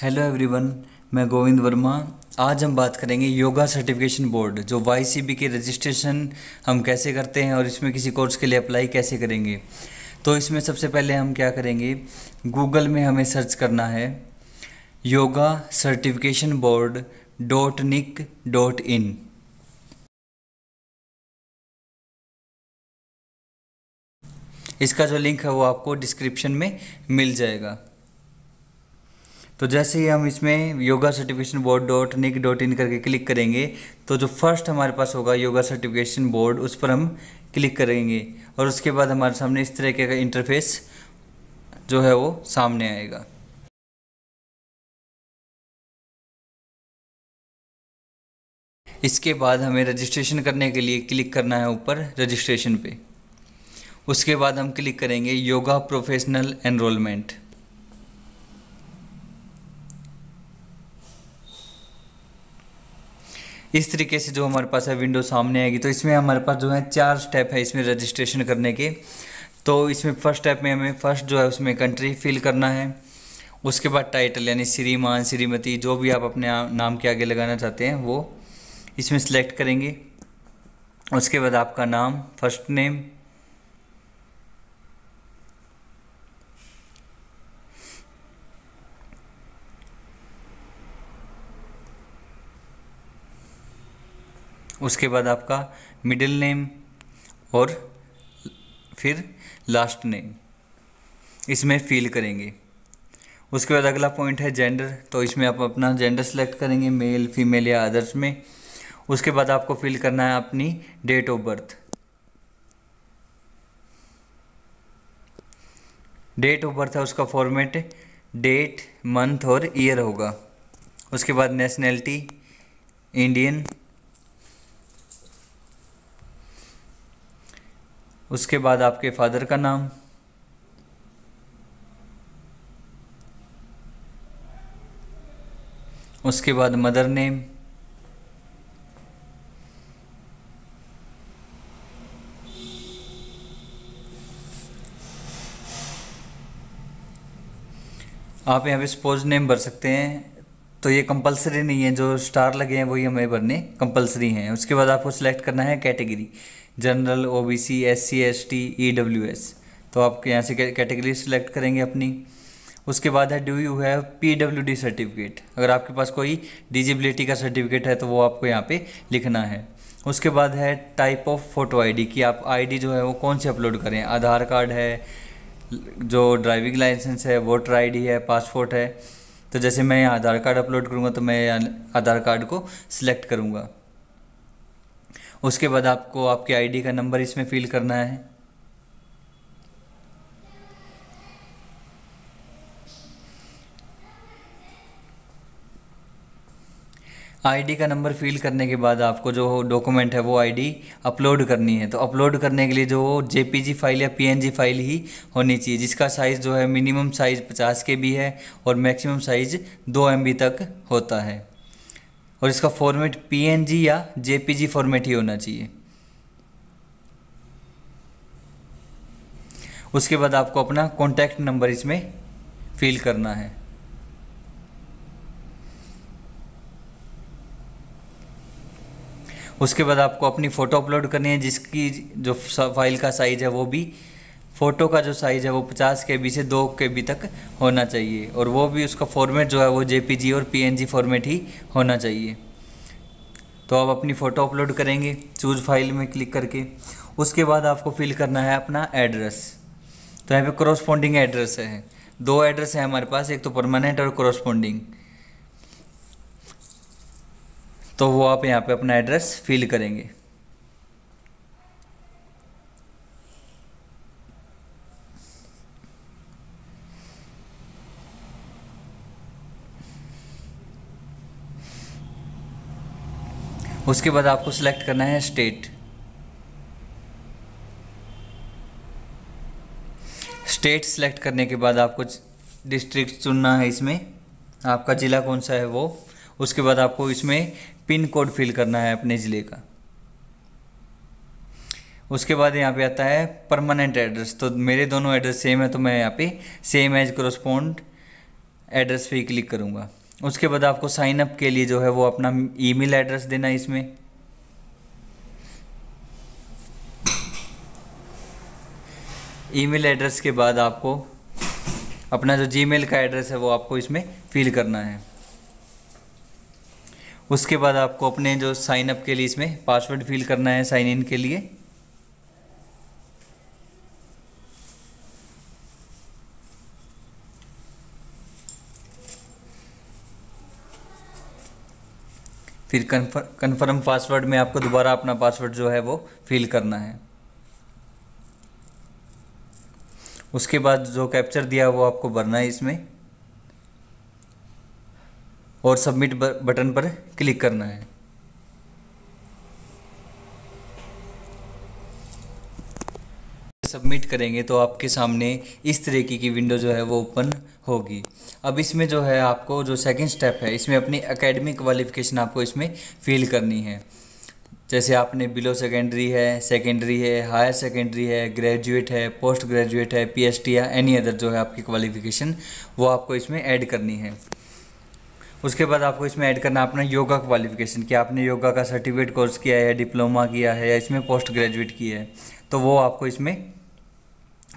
hello everyone मैं गोविंद वर्मा आज हम बात करेंगे योगा सर्टिफिकेशन बोर्ड जो वाई के रजिस्ट्रेशन हम कैसे करते हैं और इसमें किसी कोर्स के लिए अप्लाई कैसे करेंगे तो इसमें सबसे पहले हम क्या करेंगे गूगल में हमें सर्च करना है yoga certification board dot nic dot in इसका जो लिंक है वो आपको डिस्क्रिप्शन में मिल जाएगा तो जैसे ही हम इसमें yoga certification board dot nic dot in करके क्लिक करेंगे तो जो फर्स्ट हमारे पास होगा योगा सर्टिफिकेशन बोर्ड उस पर हम क्लिक करेंगे और उसके बाद हमारे सामने इस तरीके का इंटरफेस जो है वो सामने आएगा इसके बाद हमें रजिस्ट्रेशन करने के लिए क्लिक करना है ऊपर रजिस्ट्रेशन पे उसके बाद हम क्लिक करेंगे योगा प्रोफेशनल एनरोलमेंट इस तरीके से जो हमारे पास है विंडो सामने आएगी तो इसमें हमारे पास जो है चार स्टेप है इसमें रजिस्ट्रेशन करने के तो इसमें फर्स्ट स्टेप में हमें फर्स्ट जो है उसमें कंट्री फिल करना है उसके बाद टाइटल यानी श्रीमान श्रीमती जो भी आप अपने नाम के आगे लगाना चाहते हैं वो इसमें सेलेक्ट करेंगे उसके बाद आपका नाम फर्स्ट नेम उसके बाद आपका मिडिल नेम और फिर लास्ट नेम इसमें फिल करेंगे उसके बाद अगला पॉइंट है जेंडर तो इसमें आप अपना जेंडर सेलेक्ट करेंगे मेल फीमेल या अदर्स में उसके बाद आपको फिल करना है अपनी date of birth date of birth है उसका फॉर्मेट डेट मंथ और ईयर होगा उसके बाद नेशनैलिटी इंडियन उसके बाद आपके फादर का नाम उसके बाद मदर नेम आप यहाँ पे सपोज नेम भर सकते हैं तो ये कंपलसरी नहीं है जो स्टार लगे हैं वही हमें भरने कंपलसरी हैं उसके बाद आपको सिलेक्ट करना है category general O B C S C S T E W S तो आप यहाँ से कैटेगरी सिलेक्ट करेंगे अपनी उसके बाद है do you have P W D certificate अगर आपके पास कोई डिजिबिलिटी का सर्टिफिकेट है तो वो आपको यहाँ पे लिखना है उसके बाद है टाइप ऑफ फोटो आईडी कि आप आईडी जो है वो कौन से अपलोड करें आधार कार्ड है जो ड्राइविंग लाइसेंस है वोटर आईडी है पासपोर्ट है तो जैसे मैं आधार कार्ड अपलोड करूँगा तो मैं आधार कार्ड को सिलेक्ट करूँगा उसके बाद आपको आपके आईडी का नंबर इसमें फ़िल करना है आईडी का नंबर फिल करने के बाद आपको जो डॉक्यूमेंट है वो आईडी अपलोड करनी है तो अपलोड करने के लिए जो जेपीजी फाइल या पीएनजी फाइल ही होनी चाहिए जिसका साइज़ जो है मिनिमम साइज़ पचास के भी है और मैक्सिमम साइज़ दो एम तक होता है और इसका फॉर्मेट पीएनजी या जेपीजी फॉर्मेट ही होना चाहिए उसके बाद आपको अपना कॉन्टैक्ट नंबर इसमें फिल करना है उसके बाद आपको अपनी फ़ोटो अपलोड करनी है जिसकी जो फाइल का साइज़ है वो भी फ़ोटो का जो साइज़ है वो पचास के बी से दो के बी तक होना चाहिए और वो भी उसका फॉर्मेट जो है वो जे और पी फॉर्मेट ही होना चाहिए तो आप अपनी फ़ोटो अपलोड करेंगे चूज़ फाइल में क्लिक करके उसके बाद आपको फिल करना है अपना एड्रेस तो यहाँ पे क्रॉसपॉन्डिंग एड्रेस है दो एड्रेस है हमारे पास एक तो परमानेंट और क्रॉसपॉन्डिंग तो वो आप यहाँ पे अपना एड्रेस फिल करेंगे उसके बाद आपको सिलेक्ट करना है स्टेट स्टेट सिलेक्ट करने के बाद आपको डिस्ट्रिक्ट चुनना है इसमें आपका ज़िला कौन सा है वो उसके बाद आपको इसमें पिन कोड फिल करना है अपने ज़िले का उसके बाद यहाँ पे आता है परमानेंट एड्रेस तो मेरे दोनों एड्रेस सेम है तो मैं यहाँ पे सेम एज करस्पोंड एड्रेस पे क्लिक करूँगा उसके बाद आपको साइन अप के लिए जो है वो अपना ईमेल एड्रेस देना है इसमें ईमेल एड्रेस के बाद आपको अपना जो जीमेल का एड्रेस है वो आपको इसमें फिल करना है उसके बाद आपको अपने जो साइन अप के लिए इसमें पासवर्ड फिल करना है साइन इन के लिए फिर कन्फर्म पासवर्ड में आपको दोबारा अपना पासवर्ड जो है वो फिल करना है उसके बाद जो कैप्चर दिया वो आपको भरना है इसमें और सबमिट बटन पर क्लिक करना है सबमिट करेंगे तो आपके सामने इस तरीके की विंडो जो है वो ओपन होगी अब इसमें जो है आपको जो सेकंड स्टेप है इसमें अपनी एकेडमिक क्वालिफिकेशन आपको इसमें फिल करनी है जैसे आपने बिलो सेकेंडरी है सेकेंडरी है हायर सेकेंडरी है ग्रेजुएट है पोस्ट ग्रेजुएट है पीएचडी या एनी अदर जो है आपकी क्वालिफिकेशन वो आपको इसमें ऐड करनी है उसके बाद आपको इसमें ऐड करना अपना योगा क्वालिफिकेशन कि आपने योगा का सर्टिफिकेट कोर्स किया है डिप्लोमा किया है या इसमें पोस्ट ग्रेजुएट किया है तो वो आपको इसमें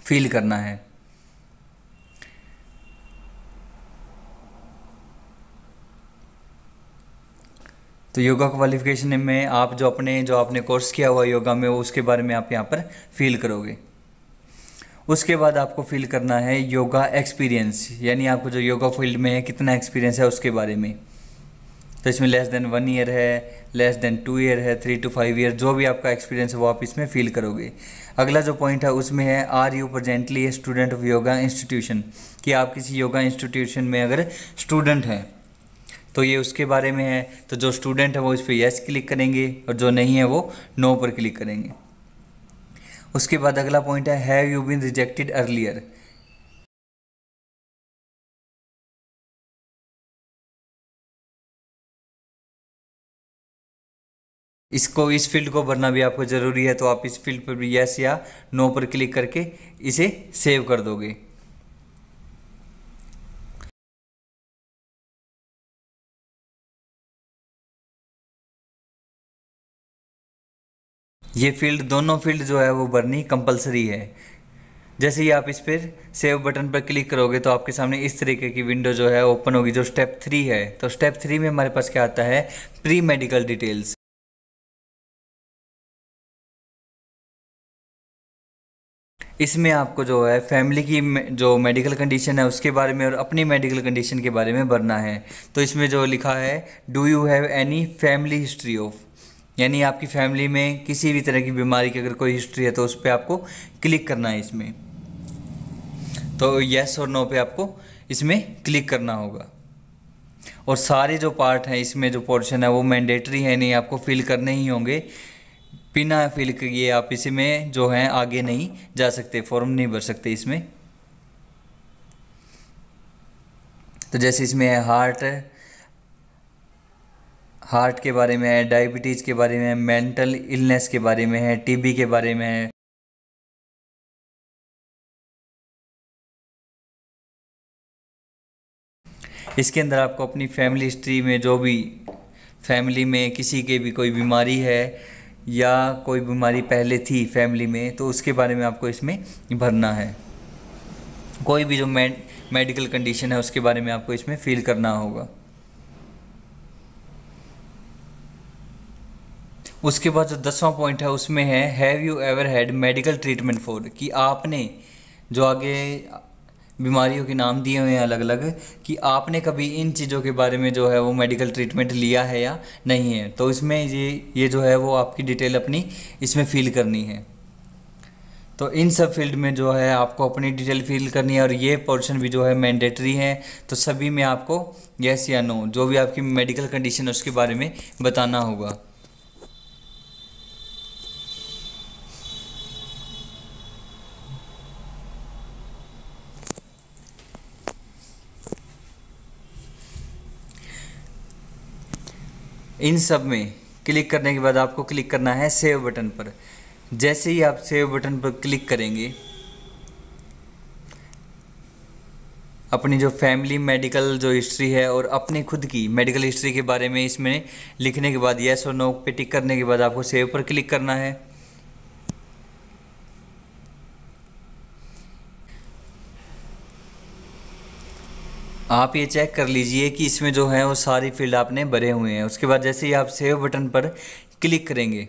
फिल करना है तो योगा क्वालिफिकेशन में आप जो अपने जो आपने कोर्स किया हुआ योगा में उसके बारे में आप यहाँ पर फील करोगे उसके बाद आपको फील करना है योगा एक्सपीरियंस यानी आपको जो योगा फील्ड में है कितना एक्सपीरियंस है उसके बारे में तो इसमें लेस देन वन ईयर है लेस देन टू ईयर है थ्री टू फाइव ईयर जो भी आपका एक्सपीरियंस है वो आप इसमें फील करोगे अगला जो पॉइंट है उसमें है are you presently a student of yoga institution कि आप किसी योगा इंस्टीट्यूशन में अगर स्टूडेंट हैं तो ये उसके बारे में है तो जो स्टूडेंट है वो इस पर येस क्लिक करेंगे और जो नहीं है वो नो पर क्लिक करेंगे उसके बाद अगला पॉइंट है have you been rejected earlier इसको इस फील्ड को भरना भी आपको ज़रूरी है तो आप इस फील्ड पर भी यस या नो पर क्लिक करके इसे सेव कर दोगे ये फील्ड दोनों फील्ड जो है वो भरनी कंपलसरी है जैसे ही आप इस पर सेव बटन पर क्लिक करोगे तो आपके सामने इस तरीके की विंडो जो है ओपन होगी जो स्टेप थ्री है तो स्टेप थ्री में हमारे पास क्या आता है प्री मेडिकल डिटेल्स इसमें आपको जो है फैमिली की जो मेडिकल कंडीशन है उसके बारे में और अपनी मेडिकल कंडीशन के बारे में भरना है तो इसमें जो लिखा है do you have any family history of यानी आपकी फैमिली में किसी भी तरह की बीमारी की अगर कोई हिस्ट्री है तो उस पर आपको क्लिक करना है इसमें तो येस और नो पे आपको इसमें क्लिक करना होगा और सारे जो पार्ट हैं इसमें जो पोर्शन है वो मैंडेटरी है नहीं आपको फिल करने ही होंगे बिना फिल किए आप इसी में जो है आगे नहीं जा सकते फॉर्म नहीं भर सकते इसमें तो जैसे इसमें है हार्ट हार्ट के बारे में है डायबिटीज़ के बारे में है मेंटल इलनेस के बारे में है टीबी के बारे में है इसके अंदर आपको अपनी फैमिली हिस्ट्री में जो भी फैमिली में किसी के भी कोई बीमारी है या कोई बीमारी पहले थी फैमिली में तो उसके बारे में आपको इसमें भरना है कोई भी जो मेडिकल कंडीशन है उसके बारे में आपको इसमें फील करना होगा उसके बाद जो दसवां पॉइंट है उसमें है have you ever had medical treatment for कि आपने जो आगे बीमारियों के नाम दिए हुए हैं अलग अलग कि आपने कभी इन चीज़ों के बारे में जो है वो मेडिकल ट्रीटमेंट लिया है या नहीं है तो इसमें ये ये जो है वो आपकी डिटेल अपनी इसमें फिल करनी है तो इन सब फील्ड में जो है आपको अपनी डिटेल फिल करनी है और ये पोर्शन भी जो है मैंडेटरी है तो सभी में आपको येस या नो जो भी आपकी मेडिकल कंडीशन है उसके बारे में बताना होगा इन सब में क्लिक करने के बाद आपको क्लिक करना है सेव बटन पर जैसे ही आप सेव बटन पर क्लिक करेंगे अपनी जो फैमिली मेडिकल जो हिस्ट्री है और अपनी खुद की मेडिकल हिस्ट्री के बारे में इसमें लिखने के बाद येस और नो पे टिक करने के बाद आपको सेव पर क्लिक करना है आप ये चेक कर लीजिए कि इसमें जो है वो सारी फील्ड आपने भरे हुए हैं उसके बाद जैसे ही आप सेव बटन पर क्लिक करेंगे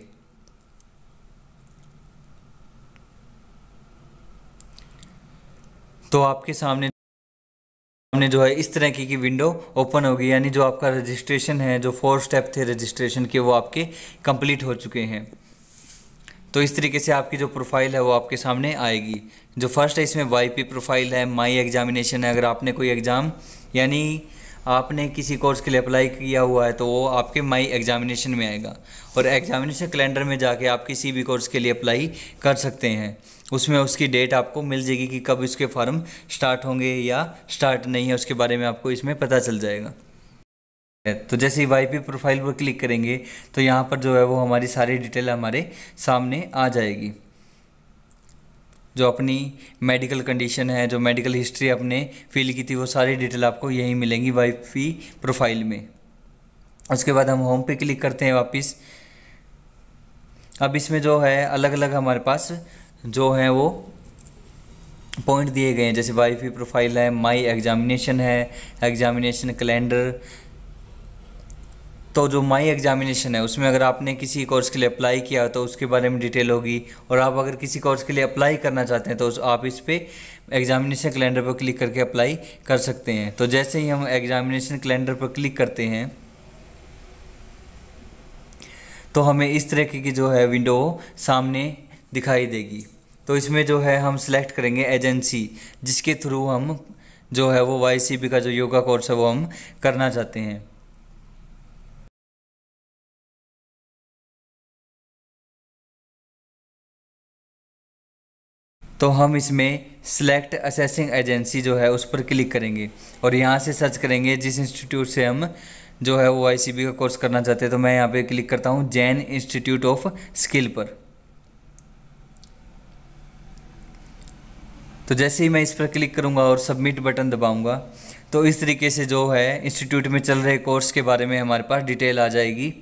तो आपके सामने सामने जो है इस तरह की, की विंडो ओपन होगी यानी जो आपका रजिस्ट्रेशन है जो फोर स्टेप थे रजिस्ट्रेशन के वो आपके कंप्लीट हो चुके हैं तो इस तरीके से आपकी जो प्रोफाइल है वो आपके सामने आएगी जो फर्स्ट है इसमें वाईपी प्रोफाइल है माई एग्जामिनेशन है अगर आपने कोई एग्ज़ाम यानी आपने किसी कोर्स के लिए अप्लाई किया हुआ है तो वो आपके माई एग्जामिनेशन में आएगा और एग्जामिनेशन कैलेंडर में जाके आप किसी भी कोर्स के लिए अप्लाई कर सकते हैं उसमें उसकी डेट आपको मिल जाएगी कि कब इसके फॉर्म स्टार्ट होंगे या स्टार्ट नहीं है उसके बारे में आपको इसमें पता चल जाएगा तो जैसे ही पी प्रोफाइल पर क्लिक करेंगे तो यहाँ पर जो है वो हमारी सारी डिटेल हमारे सामने आ जाएगी जो अपनी मेडिकल कंडीशन है जो मेडिकल हिस्ट्री आपने फिल की थी वो सारी डिटेल आपको यहीं मिलेंगी पी प्रोफाइल में उसके बाद हम होम पे क्लिक करते हैं वापस अब इसमें जो है अलग अलग हमारे पास जो है वो पॉइंट दिए गए हैं जैसे पी प्रोफाइल है माई एग्जामिनेशन है एग्जामिनेशन कैलेंडर तो जो माई एग्जामिनेशन है उसमें अगर आपने किसी कोर्स के लिए अप्लाई किया तो उसके बारे में डिटेल होगी और आप अगर किसी कोर्स के लिए अप्लाई करना चाहते हैं तो आप इस पर एग्जामिनेशन कैलेंडर पर क्लिक करके अप्लाई कर सकते हैं तो जैसे ही हम एग्जामिनेशन कैलेंडर पर क्लिक करते हैं तो हमें इस तरीके की जो है विंडो सामने दिखाई देगी तो इसमें जो है हम सिलेक्ट करेंगे एजेंसी जिसके थ्रू हम जो है वो वाई का जो योगा कोर्स है वो हम करना चाहते हैं तो हम इसमें सेलेक्ट असेसिंग एजेंसी जो है उस पर क्लिक करेंगे और यहाँ से सर्च करेंगे जिस इंस्टीट्यूट से हम जो है वो आई का कोर्स करना चाहते हैं तो मैं यहाँ पे क्लिक करता हूँ जैन इंस्टीट्यूट ऑफ स्किल पर तो जैसे ही मैं इस पर क्लिक करूँगा और सबमिट बटन दबाऊँगा तो इस तरीके से जो है इंस्टीट्यूट में चल रहे कोर्स के बारे में हमारे पास डिटेल आ जाएगी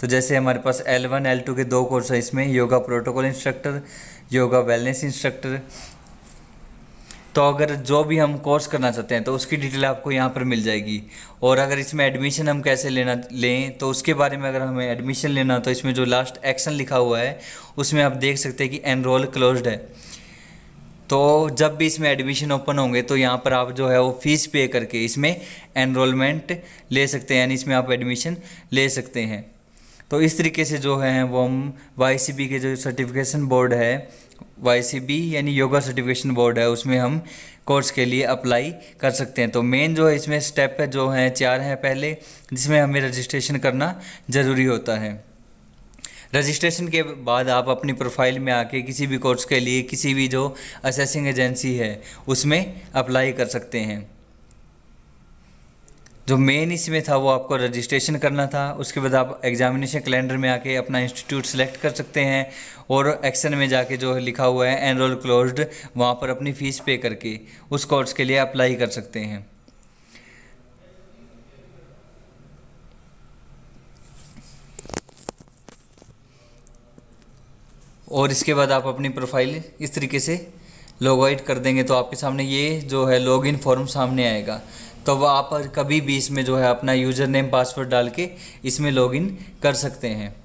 तो जैसे हमारे पास एल वन एल टू के दो कोर्स हैं इसमें yoga protocol instructor yoga wellness instructor तो अगर जो भी हम कोर्स करना चाहते हैं तो उसकी डिटेल आपको यहाँ पर मिल जाएगी और अगर इसमें एडमिशन हम कैसे लेना लें तो उसके बारे में अगर हमें एडमिशन लेना तो इसमें जो लास्ट एक्शन लिखा हुआ है उसमें आप देख सकते हैं कि एनरोल क्लोज्ड है तो जब भी इसमें एडमिशन ओपन होंगे तो यहाँ पर आप जो है वो फ़ीस पे करके इसमें एनरोलमेंट ले सकते हैं यानी इसमें आप एडमिशन ले सकते हैं तो इस तरीके से जो है वो हम वाई के जो सर्टिफिकेशन बोर्ड है वाई यानी योगा सर्टिफिकेशन बोर्ड है उसमें हम कोर्स के लिए अप्लाई कर सकते हैं तो मेन जो है इसमें स्टेप है जो हैं चार हैं पहले जिसमें हमें रजिस्ट्रेशन करना ज़रूरी होता है रजिस्ट्रेशन के बाद आप अपनी प्रोफाइल में आके किसी भी कोर्स के लिए किसी भी जो असेसिंग एजेंसी है उसमें अप्लाई कर सकते हैं जो मेन इसमें था वो आपको रजिस्ट्रेशन करना था उसके बाद आप एग्जामिनेशन कैलेंडर में आके अपना इंस्टीट्यूट सेलेक्ट कर सकते हैं और एक्शन में जाके जो लिखा हुआ है एनरोल क्लोज्ड वहाँ पर अपनी फ़ीस पे करके उस कोर्स के लिए अप्लाई कर सकते हैं और इसके बाद आप अपनी प्रोफाइल इस तरीके से लॉग आउट कर देंगे तो आपके सामने ये जो है लॉगिन फॉर्म सामने आएगा तो वह आप कभी भी इसमें जो है अपना यूज़र नेम पासवर्ड डाल के इसमें लॉगिन कर सकते हैं